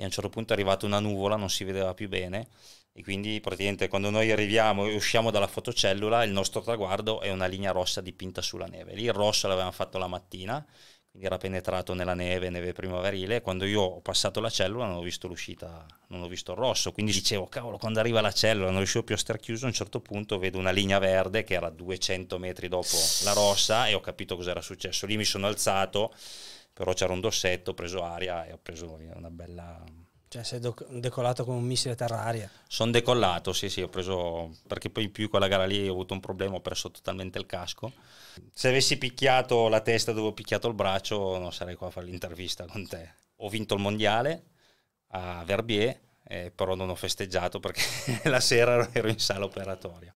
e a un certo punto è arrivata una nuvola, non si vedeva più bene e quindi praticamente quando noi arriviamo e usciamo dalla fotocellula il nostro traguardo è una linea rossa dipinta sulla neve. Lì il rosso l'avevamo fatto la mattina, quindi era penetrato nella neve, neve primaverile, quando io ho passato la cellula non ho visto l'uscita, non ho visto il rosso, quindi dicevo cavolo quando arriva la cellula non riuscivo più a star chiuso, a un certo punto vedo una linea verde che era 200 metri dopo la rossa e ho capito cosa era successo, lì mi sono alzato però c'era un dossetto, ho preso aria e ho preso una bella... Cioè sei do- decollato come un missile terra-aria? Sono decollato, sì sì, ho preso... perché poi in più quella gara lì ho avuto un problema, ho perso totalmente il casco. Se avessi picchiato la testa dove ho picchiato il braccio non sarei qua a fare l'intervista con te. Ho vinto il mondiale a Verbier, eh, però non ho festeggiato perché la sera ero in sala operatoria.